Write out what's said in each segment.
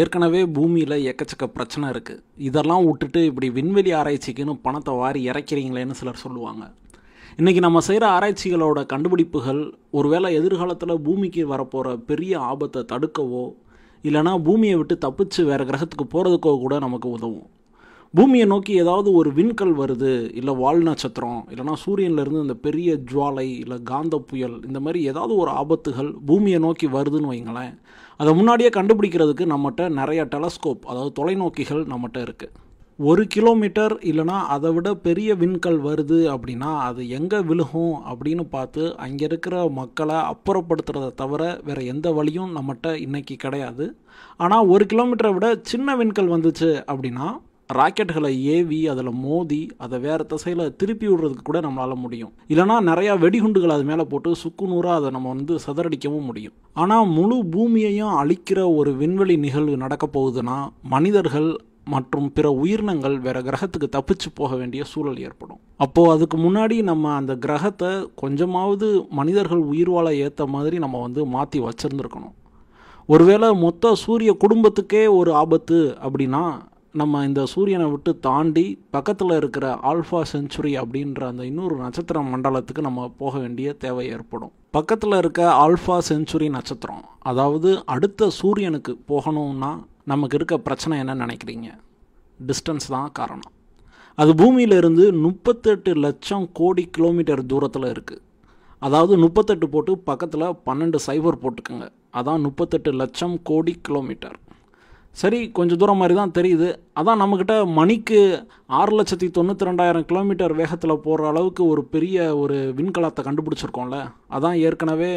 ஏற்கனவே பூமியில் எக்கச்சக்க பிரச்சனை இருக்குது இதெல்லாம் விட்டுட்டு இப்படி விண்வெளி ஆராய்ச்சிக்குன்னு பணத்தை வாரி இறக்கிறீங்களேன்னு சிலர் சொல்லுவாங்க இன்றைக்கி நம்ம செய்கிற ஆராய்ச்சிகளோட கண்டுபிடிப்புகள் ஒருவேளை எதிர்காலத்தில் பூமிக்கு வரப்போகிற பெரிய ஆபத்தை தடுக்கவோ இல்லைனா பூமியை விட்டு தப்பிச்சு வேறு கிரகத்துக்கு போகிறதுக்கோ கூட நமக்கு உதவும் பூமியை நோக்கி ஏதாவது ஒரு விண்கல் வருது இல்லை வால் நட்சத்திரம் இல்லைனா சூரியன்லேருந்து இந்த பெரிய ஜுவாலை இல்லை காந்த புயல் இந்த மாதிரி ஏதாவது ஒரு ஆபத்துகள் பூமியை நோக்கி வருதுன்னு வைங்களேன் அதை முன்னாடியே கண்டுபிடிக்கிறதுக்கு நம்மகிட்ட நிறைய டெலஸ்கோப் அதாவது தொலைநோக்கிகள் நம்மகிட்ட இருக்குது ஒரு கிலோமீட்டர் இல்லைனா அதை விட பெரிய விண்கல் வருது அப்படின்னா அது எங்கே விழுகும் அப்படின்னு பார்த்து அங்கே இருக்கிற மக்களை அப்புறப்படுத்துறத தவிர வேறு எந்த வழியும் நம்மகிட்ட இன்றைக்கி கிடையாது ஆனால் ஒரு கிலோமீட்டரை விட சின்ன விண்கல் வந்துச்சு அப்படின்னா ராக்கெட்டுகளை ஏவி அதில் மோதி அதை வேறு திசையில் திருப்பி விடுறதுக்கு கூட நம்மளால் முடியும் இல்லைனா நிறையா வெடிகுண்டுகள் அது மேலே போட்டு சுக்குநூறாக அதை நம்ம வந்து சதறடிக்கவும் முடியும் ஆனால் முழு பூமியையும் அழிக்கிற ஒரு விண்வெளி நிகழ்வு நடக்க போகுதுன்னா மனிதர்கள் மற்றும் பிற உயிரினங்கள் வேறு கிரகத்துக்கு தப்பிச்சு போக வேண்டிய சூழல் ஏற்படும் அப்போது அதுக்கு முன்னாடி நம்ம அந்த கிரகத்தை கொஞ்சமாவது மனிதர்கள் உயிர் வாழ ஏற்ற மாதிரி நம்ம வந்து மாற்றி வச்சுருந்துருக்கணும் ஒருவேளை மொத்த சூரிய குடும்பத்துக்கே ஒரு ஆபத்து அப்படின்னா நம்ம இந்த சூரியனை விட்டு தாண்டி பக்கத்தில் இருக்கிற ஆல்ஃபா செஞ்சுரி அப்படின்ற அந்த இன்னொரு நட்சத்திர மண்டலத்துக்கு நம்ம போக வேண்டிய தேவை ஏற்படும் பக்கத்தில் இருக்க ஆல்ஃபா செஞ்சுரி நட்சத்திரம் அதாவது அடுத்த சூரியனுக்கு போகணும்னா நமக்கு இருக்க பிரச்சனை என்னன்னு நினைக்கிறீங்க டிஸ்டன்ஸ் தான் காரணம் அது பூமியிலிருந்து முப்பத்தெட்டு லட்சம் கோடி கிலோமீட்டர் தூரத்தில் இருக்குது அதாவது முப்பத்தெட்டு போட்டு பக்கத்தில் பன்னெண்டு சைபர் போட்டுக்கோங்க அதான் முப்பத்தெட்டு லட்சம் கோடி கிலோமீட்டர் சரி கொஞ்சம் தூரம் மாதிரி தான் தெரியுது அதான் நம்மக்கிட்ட மணிக்கு ஆறு லட்சத்தி தொண்ணூற்றி ரெண்டாயிரம் கிலோமீட்டர் வேகத்தில் போகிற அளவுக்கு ஒரு பெரிய ஒரு விண்கலத்தை கண்டுபிடிச்சிருக்கோம்ல அதான் ஏற்கனவே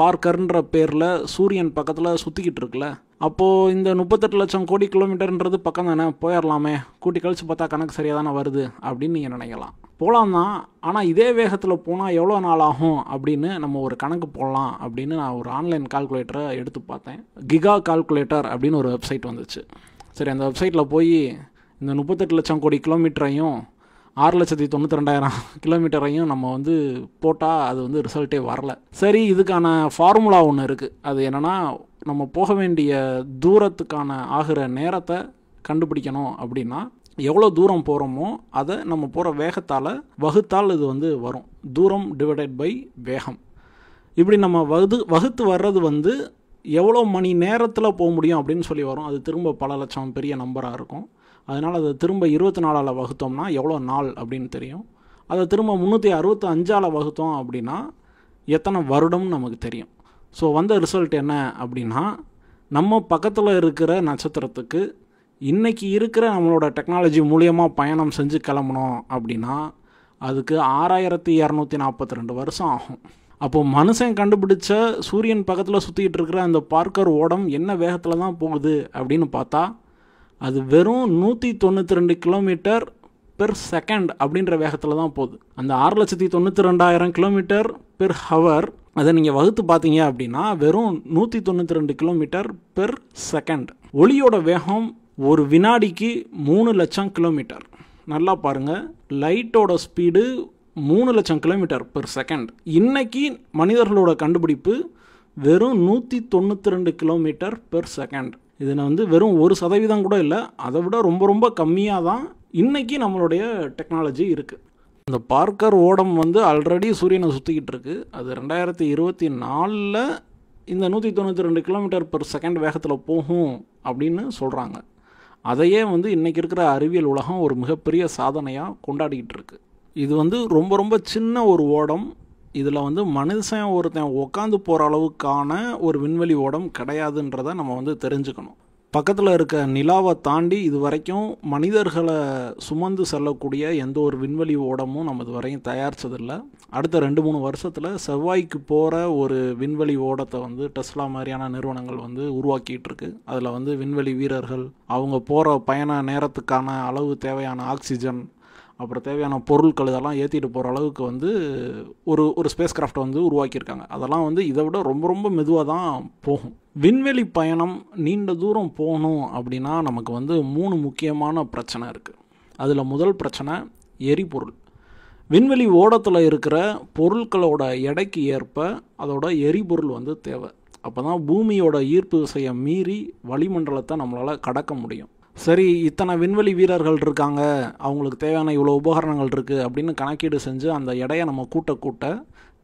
பார்க்கர்ன்ற பேரில் சூரியன் பக்கத்தில் சுற்றிக்கிட்டு இருக்குல்ல அப்போது இந்த முப்பத்தெட்டு லட்சம் கோடி கிலோமீட்டர்ன்றது பக்கம் தானே போயிடலாமே கூட்டி கழித்து பார்த்தா கணக்கு சரியாக தானே வருது அப்படின்னு நீங்கள் நினைக்கலாம் போகலாம் தான் ஆனால் இதே வேகத்தில் போனால் எவ்வளோ நாள் ஆகும் அப்படின்னு நம்ம ஒரு கணக்கு போடலாம் அப்படின்னு நான் ஒரு ஆன்லைன் கால்குலேட்டரை எடுத்து பார்த்தேன் கிகா கால்குலேட்டர் அப்படின்னு ஒரு வெப்சைட் வந்துச்சு சரி அந்த வெப்சைட்டில் போய் இந்த முப்பத்தெட்டு லட்சம் கோடி கிலோமீட்டரையும் ஆறு லட்சத்தி தொண்ணூற்றி ரெண்டாயிரம் கிலோமீட்டரையும் நம்ம வந்து போட்டால் அது வந்து ரிசல்ட்டே வரல சரி இதுக்கான ஃபார்முலா ஒன்று இருக்குது அது என்னென்னா நம்ம போக வேண்டிய தூரத்துக்கான ஆகிற நேரத்தை கண்டுபிடிக்கணும் அப்படின்னா எவ்வளோ தூரம் போகிறோமோ அதை நம்ம போகிற வேகத்தால் வகுத்தால் இது வந்து வரும் தூரம் டிவைடட் பை வேகம் இப்படி நம்ம வகுது வகுத்து வர்றது வந்து எவ்வளோ மணி நேரத்தில் போக முடியும் அப்படின்னு சொல்லி வரும் அது திரும்ப பல லட்சம் பெரிய நம்பராக இருக்கும் அதனால் அதை திரும்ப இருபத்தி நாலால் வகுத்தோம்னா எவ்வளோ நாள் அப்படின்னு தெரியும் அதை திரும்ப முந்நூற்றி அறுபத்தி அஞ்சால் வகுத்தோம் அப்படின்னா எத்தனை வருடம்னு நமக்கு தெரியும் ஸோ வந்த ரிசல்ட் என்ன அப்படின்னா நம்ம பக்கத்தில் இருக்கிற நட்சத்திரத்துக்கு இன்றைக்கி இருக்கிற நம்மளோட டெக்னாலஜி மூலியமாக பயணம் செஞ்சு கிளம்பணும் அப்படின்னா அதுக்கு ஆறாயிரத்தி இரநூத்தி நாற்பத்தி ரெண்டு வருஷம் ஆகும் அப்போது மனுஷன் கண்டுபிடிச்ச சூரியன் பக்கத்தில் சுற்றிக்கிட்டு இருக்கிற அந்த பார்க்கர் ஓடம் என்ன வேகத்தில் தான் போகுது அப்படின்னு பார்த்தா அது வெறும் நூற்றி தொண்ணூற்றி ரெண்டு கிலோமீட்டர் பெர் செகண்ட் அப்படின்ற வேகத்தில் தான் போகுது அந்த ஆறு லட்சத்தி தொண்ணூற்றி ரெண்டாயிரம் கிலோமீட்டர் பெர் ஹவர் அதை நீங்கள் வகுத்து பார்த்தீங்க அப்படின்னா வெறும் நூற்றி தொண்ணூற்றி ரெண்டு கிலோமீட்டர் பெர் செகண்ட் ஒளியோட வேகம் ஒரு வினாடிக்கு மூணு லட்சம் கிலோமீட்டர் நல்லா பாருங்கள் லைட்டோட ஸ்பீடு மூணு லட்சம் கிலோமீட்டர் பெர் செகண்ட் இன்றைக்கி மனிதர்களோட கண்டுபிடிப்பு வெறும் நூற்றி தொண்ணூற்றி ரெண்டு கிலோமீட்டர் பெர் செகண்ட் இதில் வந்து வெறும் ஒரு சதவீதம் கூட இல்லை அதை விட ரொம்ப ரொம்ப கம்மியாக தான் இன்றைக்கி நம்மளுடைய டெக்னாலஜி இருக்குது இந்த பார்க்கர் ஓடம் வந்து ஆல்ரெடி சூரியனை சுற்றிக்கிட்டு இருக்குது அது ரெண்டாயிரத்தி இருபத்தி நாலில் இந்த நூற்றி தொண்ணூற்றி ரெண்டு கிலோமீட்டர் பெர் செகண்ட் வேகத்தில் போகும் அப்படின்னு சொல்கிறாங்க அதையே வந்து இன்றைக்கி இருக்கிற அறிவியல் உலகம் ஒரு மிகப்பெரிய சாதனையாக கொண்டாடிக்கிட்டு இருக்குது இது வந்து ரொம்ப ரொம்ப சின்ன ஒரு ஓடம் இதில் வந்து மனுஷன் ஒருத்தன் உட்காந்து போகிற அளவுக்கான ஒரு விண்வெளி ஓடம் கிடையாதுன்றதை நம்ம வந்து தெரிஞ்சுக்கணும் பக்கத்தில் இருக்க நிலாவை தாண்டி இது வரைக்கும் மனிதர்களை சுமந்து செல்லக்கூடிய எந்த ஒரு விண்வெளி ஓடமும் நம்ம இது வரையும் தயாரித்ததில்லை அடுத்த ரெண்டு மூணு வருஷத்தில் செவ்வாய்க்கு போகிற ஒரு விண்வெளி ஓடத்தை வந்து டெஸ்லா மாதிரியான நிறுவனங்கள் வந்து உருவாக்கிட்டு இருக்கு அதில் வந்து விண்வெளி வீரர்கள் அவங்க போகிற பயண நேரத்துக்கான அளவு தேவையான ஆக்சிஜன் அப்புறம் தேவையான பொருட்கள் இதெல்லாம் ஏற்றிட்டு போகிற அளவுக்கு வந்து ஒரு ஒரு ஸ்பேஸ் கிராஃப்ட் வந்து உருவாக்கியிருக்காங்க அதெல்லாம் வந்து இதை விட ரொம்ப ரொம்ப மெதுவாக தான் போகும் விண்வெளி பயணம் நீண்ட தூரம் போகணும் அப்படின்னா நமக்கு வந்து மூணு முக்கியமான பிரச்சனை இருக்குது அதில் முதல் பிரச்சனை எரிபொருள் விண்வெளி ஓடத்தில் இருக்கிற பொருட்களோட எடைக்கு ஏற்ப அதோட எரிபொருள் வந்து தேவை அப்போ தான் பூமியோட ஈர்ப்பு விசையை மீறி வளிமண்டலத்தை நம்மளால் கடக்க முடியும் சரி இத்தனை விண்வெளி வீரர்கள் இருக்காங்க அவங்களுக்கு தேவையான இவ்வளோ உபகரணங்கள் இருக்குது அப்படின்னு கணக்கீடு செஞ்சு அந்த எடையை நம்ம கூட்ட கூட்ட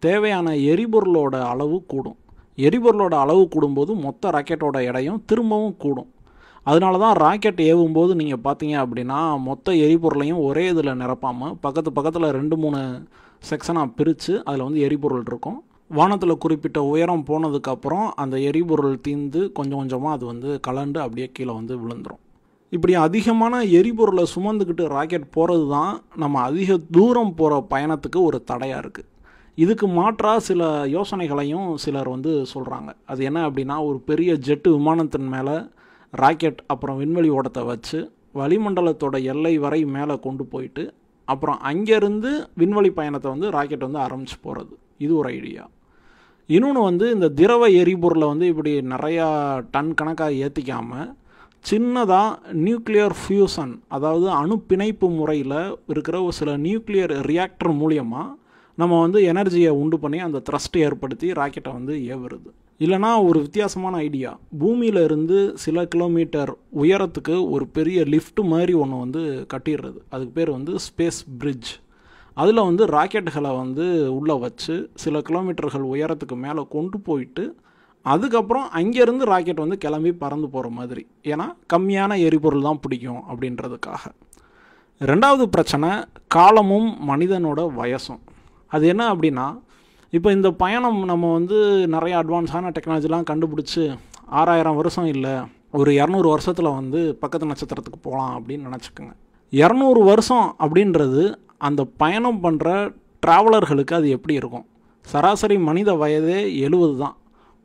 தேவையான எரிபொருளோட அளவு கூடும் எரிபொருளோட அளவு கூடும்போது மொத்த ராக்கெட்டோட எடையும் திரும்பவும் கூடும் அதனால தான் ராக்கெட் ஏவும் போது நீங்கள் பார்த்தீங்க அப்படின்னா மொத்த எரிபொருளையும் ஒரே இதில் நிரப்பாமல் பக்கத்து பக்கத்தில் ரெண்டு மூணு செக்ஷனாக பிரித்து அதில் வந்து எரிபொருள் இருக்கும் வானத்தில் குறிப்பிட்ட உயரம் போனதுக்கப்புறம் அந்த எரிபொருள் தீந்து கொஞ்சம் கொஞ்சமாக அது வந்து கலண்டு அப்படியே கீழே வந்து விழுந்துடும் இப்படி அதிகமான எரிபொருளை சுமந்துக்கிட்டு ராக்கெட் போகிறது தான் நம்ம அதிக தூரம் போகிற பயணத்துக்கு ஒரு தடையாக இருக்குது இதுக்கு மாற்றாக சில யோசனைகளையும் சிலர் வந்து சொல்கிறாங்க அது என்ன அப்படின்னா ஒரு பெரிய ஜெட்டு விமானத்தின் மேலே ராக்கெட் அப்புறம் விண்வெளி ஓடத்தை வச்சு வளிமண்டலத்தோட எல்லை வரை மேலே கொண்டு போயிட்டு அப்புறம் அங்கேருந்து விண்வெளி பயணத்தை வந்து ராக்கெட் வந்து ஆரம்பித்து போகிறது இது ஒரு ஐடியா இன்னொன்று வந்து இந்த திரவ எரிபொருளை வந்து இப்படி நிறையா டன் கணக்காக ஏற்றிக்காமல் சின்னதாக நியூக்ளியர் ஃபியூசன் அதாவது அணு பிணைப்பு முறையில் இருக்கிற ஒரு சில நியூக்ளியர் ரியாக்டர் மூலியமாக நம்ம வந்து எனர்ஜியை உண்டு பண்ணி அந்த த்ரஸ்ட்டை ஏற்படுத்தி ராக்கெட்டை வந்து ஏவுறது இல்லைனா ஒரு வித்தியாசமான ஐடியா பூமியில் இருந்து சில கிலோமீட்டர் உயரத்துக்கு ஒரு பெரிய லிஃப்ட் மாதிரி ஒன்று வந்து கட்டிடுறது அதுக்கு பேர் வந்து ஸ்பேஸ் பிரிட்ஜ் அதில் வந்து ராக்கெட்டுகளை வந்து உள்ளே வச்சு சில கிலோமீட்டர்கள் உயரத்துக்கு மேலே கொண்டு போயிட்டு அதுக்கப்புறம் அங்கேருந்து ராக்கெட் வந்து கிளம்பி பறந்து போகிற மாதிரி ஏன்னா கம்மியான எரிபொருள் தான் பிடிக்கும் அப்படின்றதுக்காக ரெண்டாவது பிரச்சனை காலமும் மனிதனோட வயசும் அது என்ன அப்படின்னா இப்போ இந்த பயணம் நம்ம வந்து நிறைய அட்வான்ஸான டெக்னாலஜிலாம் கண்டுபிடிச்சி ஆறாயிரம் வருஷம் இல்லை ஒரு இரநூறு வருஷத்தில் வந்து பக்கத்து நட்சத்திரத்துக்கு போகலாம் அப்படின்னு நினச்சிக்கோங்க இரநூறு வருஷம் அப்படின்றது அந்த பயணம் பண்ணுற ட்ராவலர்களுக்கு அது எப்படி இருக்கும் சராசரி மனித வயதே எழுபது தான்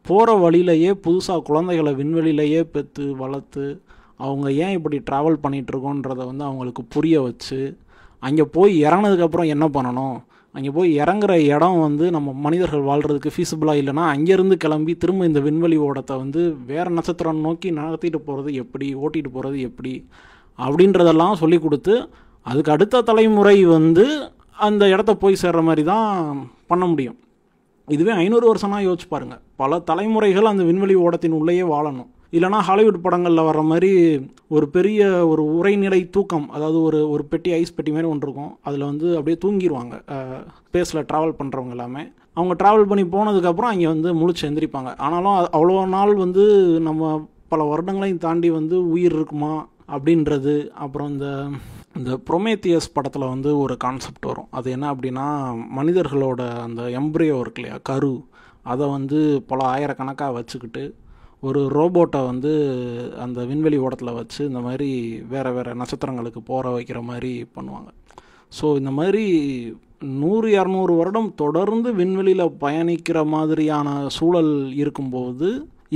போகிற வழியிலையே புதுசாக குழந்தைகளை விண்வெளியிலையே பெற்று வளர்த்து அவங்க ஏன் இப்படி ட்ராவல் பண்ணிகிட்ருக்கோன்றத வந்து அவங்களுக்கு புரிய வச்சு அங்கே போய் இறங்கினதுக்கப்புறம் என்ன பண்ணணும் அங்கே போய் இறங்குற இடம் வந்து நம்ம மனிதர்கள் வாழ்கிறதுக்கு ஃபீஸபிளாக இல்லைனா அங்கேருந்து கிளம்பி திரும்ப இந்த விண்வெளி ஓடத்தை வந்து வேறு நட்சத்திரம் நோக்கி நடத்திட்டு போகிறது எப்படி ஓட்டிகிட்டு போகிறது எப்படி அப்படின்றதெல்லாம் சொல்லி கொடுத்து அதுக்கு அடுத்த தலைமுறை வந்து அந்த இடத்த போய் சேர்கிற மாதிரி தான் பண்ண முடியும் இதுவே ஐநூறு வருஷமாக யோசிச்சு பாருங்கள் பல தலைமுறைகள் அந்த விண்வெளி ஓடத்தின் உள்ளேயே வாழணும் இல்லைனா ஹாலிவுட் படங்களில் வர்ற மாதிரி ஒரு பெரிய ஒரு உரைநிலை தூக்கம் அதாவது ஒரு ஒரு பெட்டி ஐஸ் பெட்டி மாதிரி ஒன்று இருக்கும் அதில் வந்து அப்படியே தூங்கிடுவாங்க ஸ்பேஸில் ட்ராவல் பண்ணுறவங்க எல்லாமே அவங்க ட்ராவல் பண்ணி போனதுக்கப்புறம் அங்கே வந்து முழிச்சு எந்திரிப்பாங்க ஆனாலும் அவ்வளோ நாள் வந்து நம்ம பல வருடங்களையும் தாண்டி வந்து உயிர் இருக்குமா அப்படின்றது அப்புறம் இந்த இந்த ப்ரொமேத்தியஸ் படத்தில் வந்து ஒரு கான்செப்ட் வரும் அது என்ன அப்படின்னா மனிதர்களோட அந்த எம்ப்ரியோ இருக்கு இல்லையா கரு அதை வந்து பல ஆயிரக்கணக்காக வச்சுக்கிட்டு ஒரு ரோபோட்டை வந்து அந்த விண்வெளி ஓடத்தில் வச்சு இந்த மாதிரி வேறு வேறு நட்சத்திரங்களுக்கு போகிற வைக்கிற மாதிரி பண்ணுவாங்க ஸோ இந்த மாதிரி நூறு இரநூறு வருடம் தொடர்ந்து விண்வெளியில் பயணிக்கிற மாதிரியான சூழல் இருக்கும்போது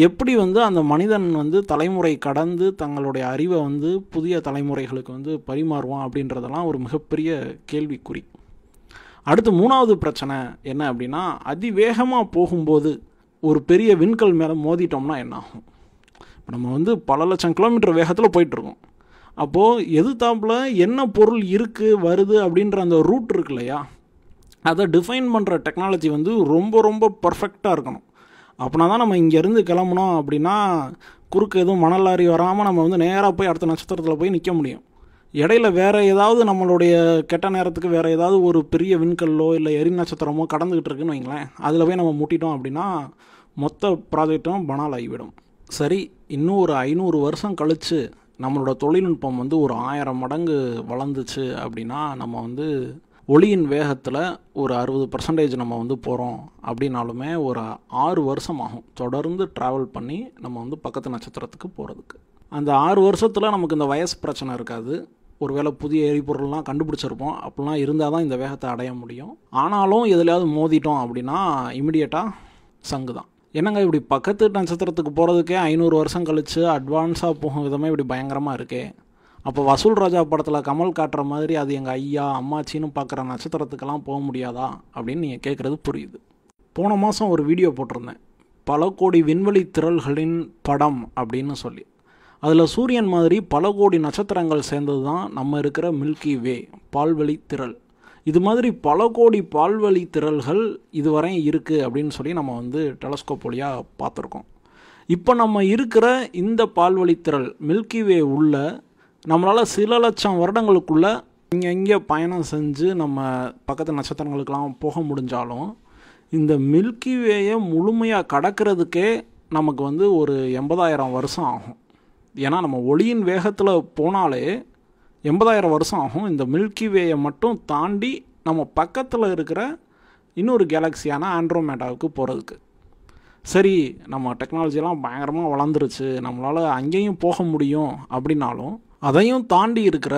எப்படி வந்து அந்த மனிதன் வந்து தலைமுறை கடந்து தங்களுடைய அறிவை வந்து புதிய தலைமுறைகளுக்கு வந்து பரிமாறுவான் அப்படின்றதெல்லாம் ஒரு மிகப்பெரிய கேள்விக்குறி அடுத்து மூணாவது பிரச்சனை என்ன அப்படின்னா அதிவேகமாக போகும்போது ஒரு பெரிய விண்கல் மேலே மோதிட்டோம்னா என்ன ஆகும் இப்போ நம்ம வந்து பல லட்சம் கிலோமீட்டர் வேகத்தில் போயிட்டுருக்கோம் அப்போது எது தாப்பில் என்ன பொருள் இருக்குது வருது அப்படின்ற அந்த ரூட் இருக்கு இல்லையா அதை டிஃபைன் பண்ணுற டெக்னாலஜி வந்து ரொம்ப ரொம்ப பர்ஃபெக்டாக இருக்கணும் அப்படின்னா தான் நம்ம இங்கேருந்து கிளம்புனோம் அப்படின்னா குறுக்கு எதுவும் மணல் லாரி வராமல் நம்ம வந்து நேராக போய் அடுத்த நட்சத்திரத்தில் போய் நிற்க முடியும் இடையில வேறு ஏதாவது நம்மளுடைய கெட்ட நேரத்துக்கு வேறு ஏதாவது ஒரு பெரிய விண்கல்லோ இல்லை எரி நட்சத்திரமோ கடந்துக்கிட்டு இருக்குன்னு வைங்களேன் அதில் போய் நம்ம முட்டிட்டோம் அப்படின்னா மொத்த ப்ராஜெக்டும் பனால் ஆகிவிடும் சரி இன்னும் ஒரு ஐநூறு வருஷம் கழித்து நம்மளோட தொழில்நுட்பம் வந்து ஒரு ஆயிரம் மடங்கு வளர்ந்துச்சு அப்படின்னா நம்ம வந்து ஒளியின் வேகத்தில் ஒரு அறுபது பர்சன்டேஜ் நம்ம வந்து போகிறோம் அப்படின்னாலுமே ஒரு ஆறு வருஷம் ஆகும் தொடர்ந்து ட்ராவல் பண்ணி நம்ம வந்து பக்கத்து நட்சத்திரத்துக்கு போகிறதுக்கு அந்த ஆறு வருஷத்தில் நமக்கு இந்த வயசு பிரச்சனை இருக்காது ஒருவேளை புதிய எரிபொருள்லாம் கண்டுபிடிச்சிருப்போம் அப்படிலாம் இருந்தால் தான் இந்த வேகத்தை அடைய முடியும் ஆனாலும் எதுலையாவது மோதிட்டோம் அப்படின்னா இமிடியேட்டாக சங்கு தான் என்னங்க இப்படி பக்கத்து நட்சத்திரத்துக்கு போகிறதுக்கே ஐநூறு வருஷம் கழித்து அட்வான்ஸாக போகும் விதமே இப்படி பயங்கரமாக இருக்கே அப்போ வசூல் ராஜா படத்தில் கமல் காட்டுற மாதிரி அது எங்கள் ஐயா அம்மாச்சின்னு பார்க்குற நட்சத்திரத்துக்கெல்லாம் போக முடியாதா அப்படின்னு நீங்கள் கேட்குறது புரியுது போன மாதம் ஒரு வீடியோ போட்டிருந்தேன் பல கோடி விண்வெளி திரள்களின் படம் அப்படின்னு சொல்லி அதில் சூரியன் மாதிரி பல கோடி நட்சத்திரங்கள் சேர்ந்தது தான் நம்ம இருக்கிற மில்கி வே பால்வழி திரள் இது மாதிரி பல கோடி பால்வழி திரள்கள் இதுவரை இருக்குது அப்படின்னு சொல்லி நம்ம வந்து டெலஸ்கோப் வழியாக பார்த்துருக்கோம் இப்போ நம்ம இருக்கிற இந்த பால்வழித்திரல் மில்கி வே உள்ள நம்மளால் சில லட்சம் வருடங்களுக்குள்ளே இங்கே இங்கே பயணம் செஞ்சு நம்ம பக்கத்து நட்சத்திரங்களுக்கெல்லாம் போக முடிஞ்சாலும் இந்த மில்கி வேயை முழுமையாக கடக்கிறதுக்கே நமக்கு வந்து ஒரு எண்பதாயிரம் வருஷம் ஆகும் ஏன்னா நம்ம ஒளியின் வேகத்தில் போனாலே எண்பதாயிரம் வருஷம் ஆகும் இந்த மில்கி வேயை மட்டும் தாண்டி நம்ம பக்கத்தில் இருக்கிற இன்னொரு கேலக்ஸியான ஆண்ட்ரோமேட்டாவுக்கு போகிறதுக்கு சரி நம்ம டெக்னாலஜிலாம் பயங்கரமாக வளர்ந்துருச்சு நம்மளால் அங்கேயும் போக முடியும் அப்படின்னாலும் அதையும் தாண்டி இருக்கிற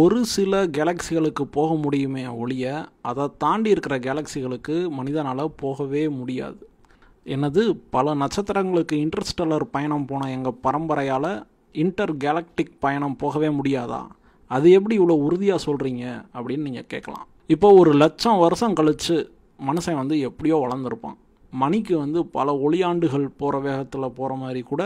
ஒரு சில கேலக்சிகளுக்கு போக முடியுமே ஒழிய அதை தாண்டி இருக்கிற கேலக்சிகளுக்கு மனிதனால் போகவே முடியாது என்னது பல நட்சத்திரங்களுக்கு இன்டர்ஸ்டெல்லர் பயணம் போன எங்கள் பரம்பரையால் இன்டர் கேலக்டிக் பயணம் போகவே முடியாதா அது எப்படி இவ்வளோ உறுதியாக சொல்கிறீங்க அப்படின்னு நீங்கள் கேட்கலாம் இப்போ ஒரு லட்சம் வருஷம் கழித்து மனுஷன் வந்து எப்படியோ வளர்ந்துருப்பான் மணிக்கு வந்து பல ஒளியாண்டுகள் போகிற வேகத்தில் போகிற மாதிரி கூட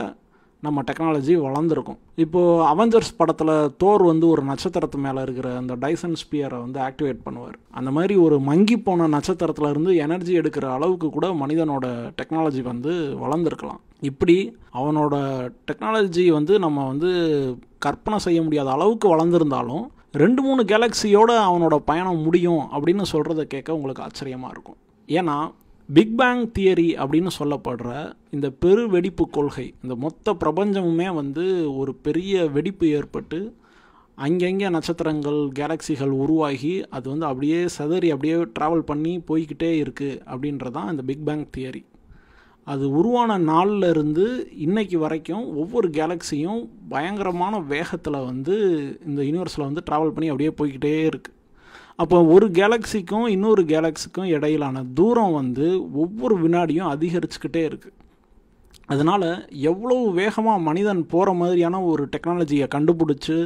நம்ம டெக்னாலஜி வளர்ந்துருக்கும் இப்போது அவெஞ்சர்ஸ் படத்தில் தோர் வந்து ஒரு நட்சத்திரத்து மேலே இருக்கிற அந்த டைசன் ஸ்பியரை வந்து ஆக்டிவேட் பண்ணுவார் அந்த மாதிரி ஒரு மங்கி போன நட்சத்திரத்தில் இருந்து எனர்ஜி எடுக்கிற அளவுக்கு கூட மனிதனோட டெக்னாலஜி வந்து வளர்ந்துருக்கலாம் இப்படி அவனோட டெக்னாலஜி வந்து நம்ம வந்து கற்பனை செய்ய முடியாத அளவுக்கு வளர்ந்துருந்தாலும் ரெண்டு மூணு கேலக்சியோடு அவனோட பயணம் முடியும் அப்படின்னு சொல்கிறத கேட்க உங்களுக்கு ஆச்சரியமாக இருக்கும் ஏன்னா பிக் பேங் தியரி அப்படின்னு சொல்லப்படுற இந்த பெரு வெடிப்பு கொள்கை இந்த மொத்த பிரபஞ்சமுமே வந்து ஒரு பெரிய வெடிப்பு ஏற்பட்டு அங்கங்கே நட்சத்திரங்கள் கேலக்சிகள் உருவாகி அது வந்து அப்படியே சதறி அப்படியே ட்ராவல் பண்ணி போய்கிட்டே இருக்குது அப்படின்றதான் இந்த பிக் பேங் தியரி அது உருவான நாளில் இருந்து இன்னைக்கு வரைக்கும் ஒவ்வொரு கேலக்சியும் பயங்கரமான வேகத்தில் வந்து இந்த யூனிவர்ஸில் வந்து ட்ராவல் பண்ணி அப்படியே போய்கிட்டே இருக்குது அப்போ ஒரு கேலக்ஸிக்கும் இன்னொரு கேலக்ஸிக்கும் இடையிலான தூரம் வந்து ஒவ்வொரு வினாடியும் அதிகரிச்சுக்கிட்டே இருக்குது அதனால் எவ்வளோ வேகமாக மனிதன் போகிற மாதிரியான ஒரு டெக்னாலஜியை கண்டுபிடிச்சி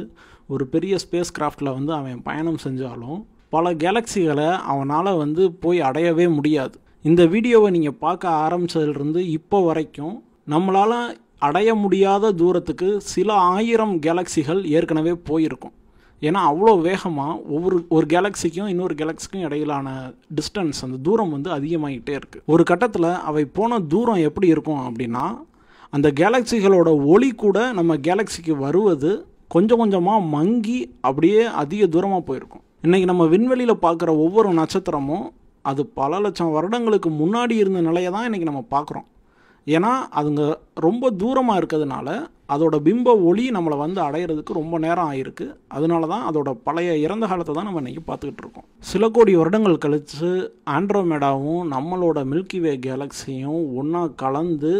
ஒரு பெரிய ஸ்பேஸ் கிராஃப்டில் வந்து அவன் பயணம் செஞ்சாலும் பல கேலக்ஸிகளை அவனால் வந்து போய் அடையவே முடியாது இந்த வீடியோவை நீங்கள் பார்க்க ஆரம்பித்ததுலேருந்து இப்போ வரைக்கும் நம்மளால் அடைய முடியாத தூரத்துக்கு சில ஆயிரம் கேலக்ஸிகள் ஏற்கனவே போயிருக்கும் ஏன்னா அவ்வளோ வேகமாக ஒவ்வொரு ஒரு கேலக்ஸிக்கும் இன்னொரு கேலக்ஸிக்கும் இடையிலான டிஸ்டன்ஸ் அந்த தூரம் வந்து அதிகமாகிட்டே இருக்குது ஒரு கட்டத்தில் அவை போன தூரம் எப்படி இருக்கும் அப்படின்னா அந்த கேலக்ஸிகளோட ஒளி கூட நம்ம கேலக்ஸிக்கு வருவது கொஞ்சம் கொஞ்சமாக மங்கி அப்படியே அதிக தூரமாக போயிருக்கும் இன்றைக்கி நம்ம விண்வெளியில் பார்க்குற ஒவ்வொரு நட்சத்திரமும் அது பல லட்சம் வருடங்களுக்கு முன்னாடி இருந்த நிலையை தான் இன்றைக்கி நம்ம பார்க்குறோம் ஏன்னா அதுங்க ரொம்ப தூரமாக இருக்கிறதுனால அதோட பிம்ப ஒளி நம்மளை வந்து அடையிறதுக்கு ரொம்ப நேரம் ஆயிருக்கு அதனால தான் அதோட பழைய இறந்த காலத்தை தான் நம்ம இன்றைக்கி பார்த்துக்கிட்டு இருக்கோம் சில கோடி வருடங்கள் கழித்து ஆண்ட்ரோமேடாவும் நம்மளோட மில்கிவே கேலக்ஸியும் ஒன்றா கலந்து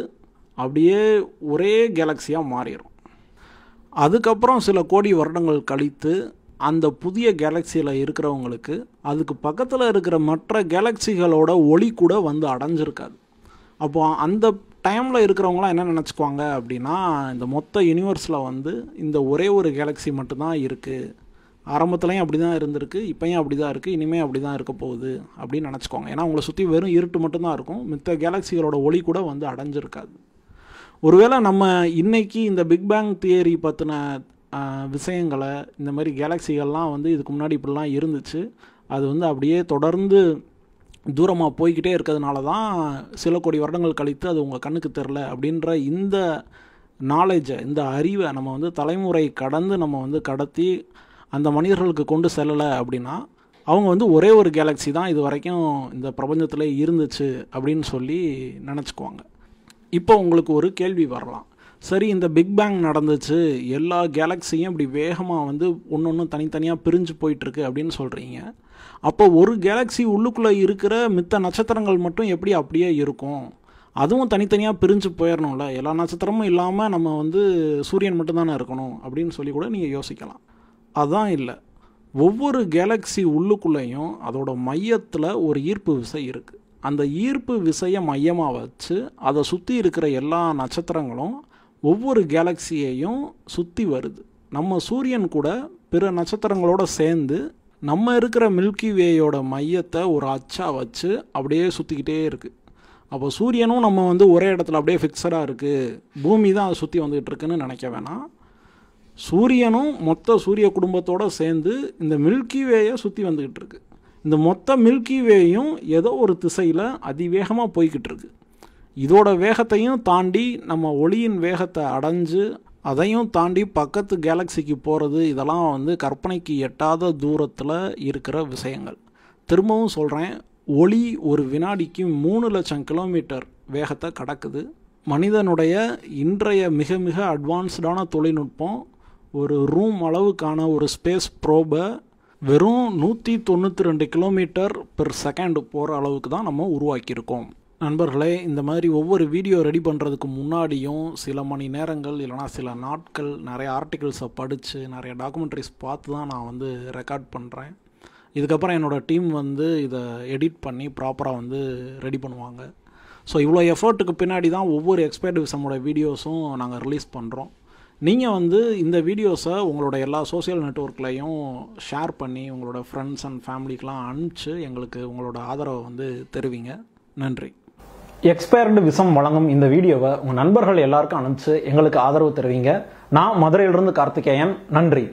அப்படியே ஒரே கேலக்ஸியாக மாறிடும் அதுக்கப்புறம் சில கோடி வருடங்கள் கழித்து அந்த புதிய கேலக்சியில் இருக்கிறவங்களுக்கு அதுக்கு பக்கத்தில் இருக்கிற மற்ற கேலக்சிகளோட ஒளி கூட வந்து அடைஞ்சிருக்காது அப்போ அந்த டைமில் இருக்கிறவங்களாம் என்ன நினச்சிக்குவாங்க அப்படின்னா இந்த மொத்த யூனிவர்ஸில் வந்து இந்த ஒரே ஒரு கேலக்ஸி மட்டும்தான் இருக்குது ஆரம்பத்துலேயும் அப்படி தான் இருந்திருக்கு இப்போயும் அப்படி தான் இருக்குது இனிமேல் அப்படி தான் இருக்க போகுது அப்படின்னு நினச்சிக்கோங்க ஏன்னா உங்களை சுற்றி வெறும் இருட்டு மட்டும்தான் இருக்கும் மித்த கேலக்ஸிகளோட ஒளி கூட வந்து அடைஞ்சிருக்காது ஒருவேளை நம்ம இன்றைக்கி இந்த பிக் பேங் தியரி பற்றின விஷயங்களை இந்த மாதிரி கேலக்ஸிகள்லாம் வந்து இதுக்கு முன்னாடி இப்படிலாம் இருந்துச்சு அது வந்து அப்படியே தொடர்ந்து தூரமாக போய்கிட்டே இருக்கிறதுனால தான் சில கோடி வருடங்கள் கழித்து அது உங்கள் கண்ணுக்கு தெரில அப்படின்ற இந்த நாலேஜை இந்த அறிவை நம்ம வந்து தலைமுறை கடந்து நம்ம வந்து கடத்தி அந்த மனிதர்களுக்கு கொண்டு செல்லலை அப்படின்னா அவங்க வந்து ஒரே ஒரு கேலக்ஸி தான் இது வரைக்கும் இந்த பிரபஞ்சத்தில் இருந்துச்சு அப்படின்னு சொல்லி நினச்சிக்குவாங்க இப்போ உங்களுக்கு ஒரு கேள்வி வரலாம் சரி இந்த பிக் பேங் நடந்துச்சு எல்லா கேலக்ஸியும் இப்படி வேகமாக வந்து ஒன்று ஒன்று தனித்தனியாக பிரிஞ்சு போயிட்டுருக்கு அப்படின்னு சொல்கிறீங்க அப்போ ஒரு கேலக்ஸி உள்ளுக்குள்ளே இருக்கிற மித்த நட்சத்திரங்கள் மட்டும் எப்படி அப்படியே இருக்கும் அதுவும் தனித்தனியாக பிரிஞ்சு போயிடணும்ல எல்லா நட்சத்திரமும் இல்லாமல் நம்ம வந்து சூரியன் மட்டும்தானே இருக்கணும் அப்படின்னு சொல்லி கூட நீங்கள் யோசிக்கலாம் அதான் இல்லை ஒவ்வொரு கேலக்ஸி உள்ளுக்குள்ளேயும் அதோட மையத்தில் ஒரு ஈர்ப்பு விசை இருக்குது அந்த ஈர்ப்பு விசையை மையமாக வச்சு அதை சுற்றி இருக்கிற எல்லா நட்சத்திரங்களும் ஒவ்வொரு கேலக்சியையும் சுற்றி வருது நம்ம சூரியன் கூட பிற நட்சத்திரங்களோடு சேர்ந்து நம்ம இருக்கிற மில்கி வேயோட மையத்தை ஒரு அச்சாக வச்சு அப்படியே சுற்றிக்கிட்டே இருக்குது அப்போ சூரியனும் நம்ம வந்து ஒரே இடத்துல அப்படியே ஃபிக்ஸடாக இருக்குது பூமி தான் அதை சுற்றி வந்துகிட்டு இருக்குன்னு நினைக்க வேணாம் சூரியனும் மொத்த சூரிய குடும்பத்தோடு சேர்ந்து இந்த மில்கி வேயை சுற்றி வந்துக்கிட்டு இருக்கு இந்த மொத்த மில்கி வேயும் ஏதோ ஒரு திசையில் அதிவேகமாக போய்கிட்டு இருக்குது இதோட வேகத்தையும் தாண்டி நம்ம ஒளியின் வேகத்தை அடைஞ்சு அதையும் தாண்டி பக்கத்து கேலக்சிக்கு போகிறது இதெல்லாம் வந்து கற்பனைக்கு எட்டாத தூரத்தில் இருக்கிற விஷயங்கள் திரும்பவும் சொல்கிறேன் ஒளி ஒரு வினாடிக்கு மூணு லட்சம் கிலோமீட்டர் வேகத்தை கடக்குது மனிதனுடைய இன்றைய மிக மிக அட்வான்ஸ்டான தொழில்நுட்பம் ஒரு ரூம் அளவுக்கான ஒரு ஸ்பேஸ் ப்ரோபை வெறும் நூற்றி தொண்ணூற்றி ரெண்டு கிலோமீட்டர் பெர் செகண்ட் போகிற அளவுக்கு தான் நம்ம உருவாக்கியிருக்கோம் நண்பர்களே இந்த மாதிரி ஒவ்வொரு வீடியோ ரெடி பண்ணுறதுக்கு முன்னாடியும் சில மணி நேரங்கள் இல்லைனா சில நாட்கள் நிறைய ஆர்டிகிள்ஸை படித்து நிறைய டாக்குமெண்ட்ரிஸ் பார்த்து தான் நான் வந்து ரெக்கார்ட் பண்ணுறேன் இதுக்கப்புறம் என்னோடய டீம் வந்து இதை எடிட் பண்ணி ப்ராப்பராக வந்து ரெடி பண்ணுவாங்க ஸோ இவ்வளோ எஃபர்ட்டுக்கு பின்னாடி தான் ஒவ்வொரு எக்ஸ்பெர்டிவ்ஸமோட வீடியோஸும் நாங்கள் ரிலீஸ் பண்ணுறோம் நீங்கள் வந்து இந்த வீடியோஸை உங்களோட எல்லா சோசியல் நெட்ஒர்க்லேயும் ஷேர் பண்ணி உங்களோட ஃப்ரெண்ட்ஸ் அண்ட் ஃபேமிலிக்கெலாம் அனுப்பிச்சு எங்களுக்கு உங்களோட ஆதரவை வந்து தருவீங்க நன்றி எக்ஸ்பயர்டு விசம் வழங்கும் இந்த வீடியோவை உங்கள் நண்பர்கள் எல்லாருக்கும் அனுப்பிச்சு எங்களுக்கு ஆதரவு தருவீங்க நான் மதுரையிலிருந்து கார்த்திகேயன் நன்றி